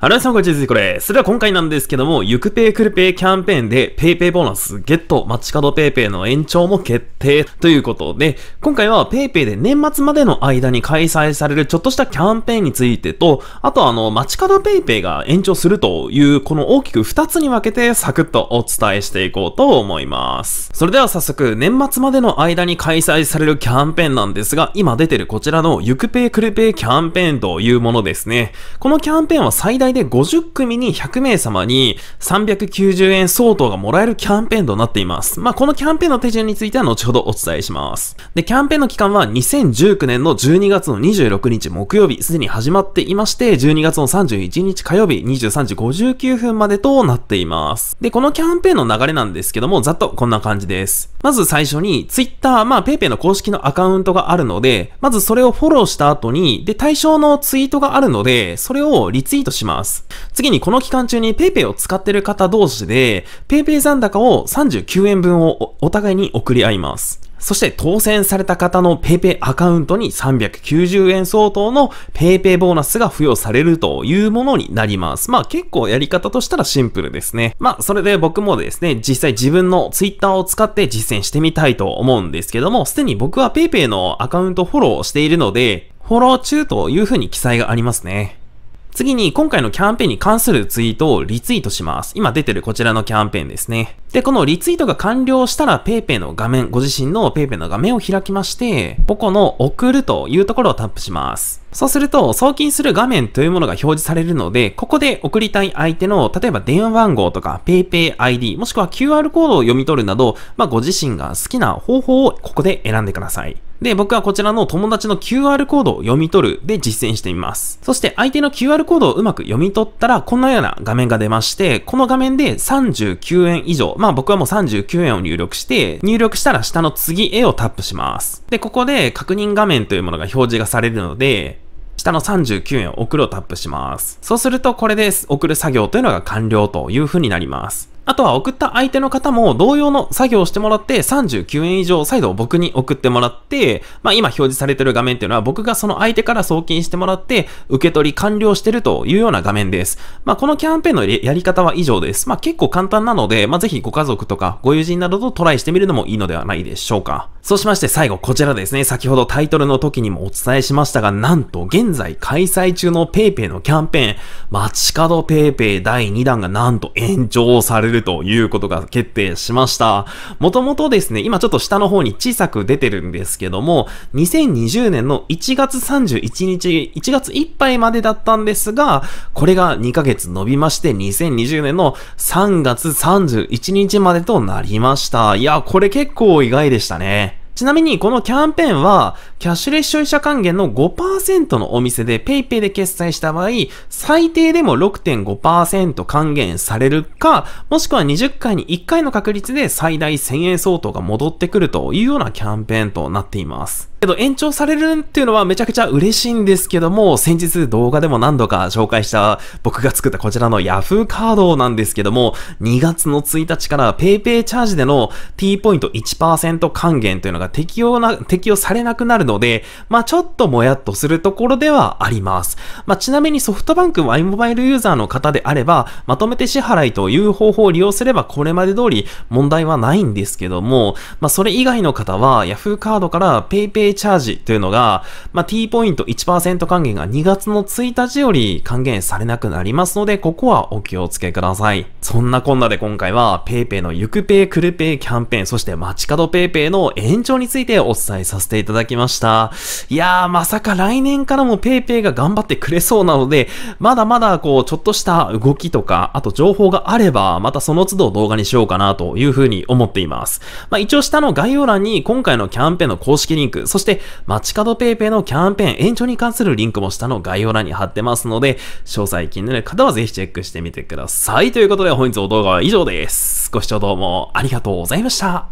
はらさんこんにちは、これ。それでは今回なんですけども、ゆくペイくるペイキャンペーンで PayPay ボーナスゲット、街角 PayPay の延長も決定ということで、今回は PayPay で年末までの間に開催されるちょっとしたキャンペーンについてと、あとあの、街角 PayPay が延長するという、この大きく2つに分けてサクッとお伝えしていこうと思います。それでは早速、年末までの間に開催されるキャンペーンなんですが、今出てるこちらのゆくペイくるペイキャンペーンというものですね。このキャンペーンは最大体で50組に100名様に390円相当がもらえるキャンペーンとなっています。まあ、このキャンペーンの手順については後ほどお伝えします。で、キャンペーンの期間は2019年の12月の26日木曜日、すでに始まっていまして、12月の31日火曜日23時59分までとなっています。で、このキャンペーンの流れなんですけども、ざっとこんな感じです。まず最初に、Twitter、まあ、PayPay の公式のアカウントがあるので、まずそれをフォローした後に、で、対象のツイートがあるので、それをリツイートします。ます。次にこの期間中に PayPay を使ってる方同士で PayPay 残高を39円分をお互いに送り合います。そして当選された方の PayPay アカウントに390円相当の PayPay ボーナスが付与されるというものになります。まあ結構やり方としたらシンプルですね。まあそれで僕もですね、実際自分の Twitter を使って実践してみたいと思うんですけども、すでに僕は PayPay のアカウントフォローしているので、フォロー中というふうに記載がありますね。次に今回のキャンペーンに関するツイートをリツイートします。今出てるこちらのキャンペーンですね。で、このリツイートが完了したら PayPay の画面、ご自身の PayPay の画面を開きまして、ポコの送るというところをタップします。そうすると、送金する画面というものが表示されるので、ここで送りたい相手の、例えば電話番号とか PayPay ID、もしくは QR コードを読み取るなど、まあ、ご自身が好きな方法をここで選んでください。で、僕はこちらの友達の QR コードを読み取るで実践してみます。そして相手の QR コードをうまく読み取ったら、こんなような画面が出まして、この画面で39円以上、まあ僕はもう39円を入力して、入力したら下の次へをタップします。で、ここで確認画面というものが表示がされるので、下の39円を送るをタップします。そうするとこれで送る作業というのが完了という風になります。あとは送った相手の方も同様の作業をしてもらって39円以上再度僕に送ってもらって、まあ今表示されてる画面っていうのは僕がその相手から送金してもらって受け取り完了してるというような画面です。まあこのキャンペーンのやり方は以上です。まあ結構簡単なので、まあぜひご家族とかご友人などとトライしてみるのもいいのではないでしょうか。そうしまして最後こちらですね、先ほどタイトルの時にもお伝えしましたが、なんと現在開催中の PayPay のキャンペーン、街角 PayPay 第2弾がなんと延長されるるということが決定しました。もともとですね、今ちょっと下の方に小さく出てるんですけども、2020年の1月31日、1月いっぱいまでだったんですが、これが2ヶ月伸びまして、2020年の3月31日までとなりました。いや、これ結構意外でしたね。ちなみにこのキャンペーンはキャッシュレス消費者還元の5%のお店で PayPay で決済した場合、最低でも6.5%還元されるか、もしくは20回に1回の確率で最大1000円相当が戻ってくるというようなキャンペーンとなっています。けど延長されるっていうのはめちゃくちゃ嬉しいんですけども、先日動画でも何度か紹介した僕が作ったこちらの Yahoo カードなんですけども、2月の1日から PayPay チャージでの T ポイント1%還元というのが適用な、適用されなくなるので、まあちょっともやっとするところではあります。まあちなみにソフトバンク Y モバイルユーザーの方であれば、まとめて支払いという方法を利用すればこれまで通り問題はないんですけども、まあそれ以外の方は Yahoo カードから PayPay チャージというのが、まあ T ポイント1%還元が2月の1日より還元されなくなりますので、ここはお気をつけください。そんなこんなで今回は PayPay のゆくペイくるペイキャンペーン、そして街角 PayPay の延長についてお伝えさせていただきました。した。いやー、まさか来年からも PayPay が頑張ってくれそうなので、まだまだこう、ちょっとした動きとか、あと情報があれば、またその都度動画にしようかなというふうに思っています。まあ、一応下の概要欄に今回のキャンペーンの公式リンク、そして、街角 PayPay のキャンペーン延長に関するリンクも下の概要欄に貼ってますので、詳細気になる方はぜひチェックしてみてください。ということで本日の動画は以上です。ご視聴どうもありがとうございました。